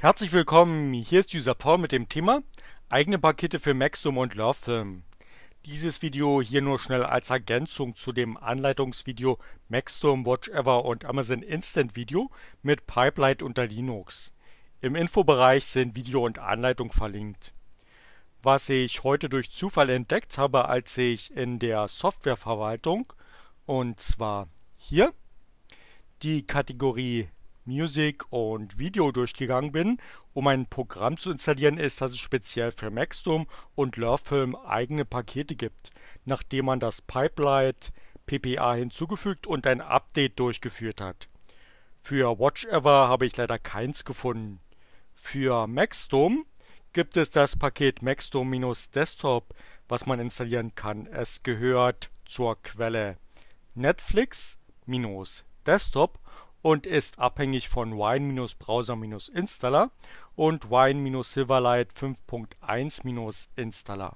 Herzlich willkommen, hier ist User Paul mit dem Thema eigene Pakete für Maxim und LoveFilm. Dieses Video hier nur schnell als Ergänzung zu dem Anleitungsvideo Maxim, Watch Ever und Amazon Instant Video mit Pipelight unter Linux. Im Infobereich sind Video und Anleitung verlinkt. Was ich heute durch Zufall entdeckt habe, als ich in der Softwareverwaltung, und zwar hier, die Kategorie Music und Video durchgegangen bin, um ein Programm zu installieren ist, dass es speziell für Maxdom und Lurfilm eigene Pakete gibt, nachdem man das Pipelight PPA hinzugefügt und ein Update durchgeführt hat. Für WatchEver habe ich leider keins gefunden. Für Maxdom gibt es das Paket Maxdom-Desktop, was man installieren kann. Es gehört zur Quelle Netflix-Desktop und ist abhängig von Wine-Browser-Installer und Wine-Silverlight 5.1-Installer.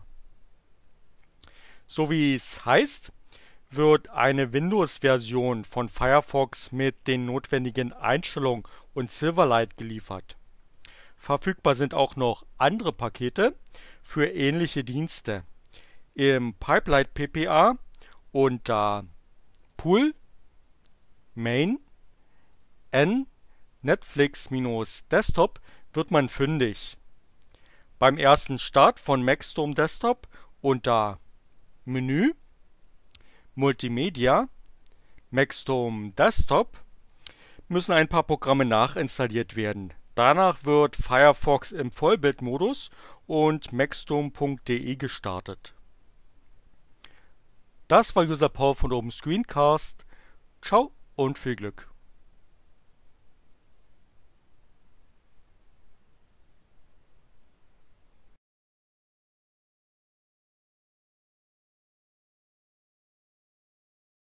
So wie es heißt, wird eine Windows-Version von Firefox mit den notwendigen Einstellungen und Silverlight geliefert. Verfügbar sind auch noch andere Pakete für ähnliche Dienste. Im Pipelight PPA unter Pool, Main n Netflix-Desktop wird man fündig. Beim ersten Start von MacStorm Desktop unter Menü Multimedia MacStorm Desktop müssen ein paar Programme nachinstalliert werden. Danach wird Firefox im Vollbildmodus und MacStorm.de gestartet. Das war User Paul von Open Screencast. Ciao und viel Glück.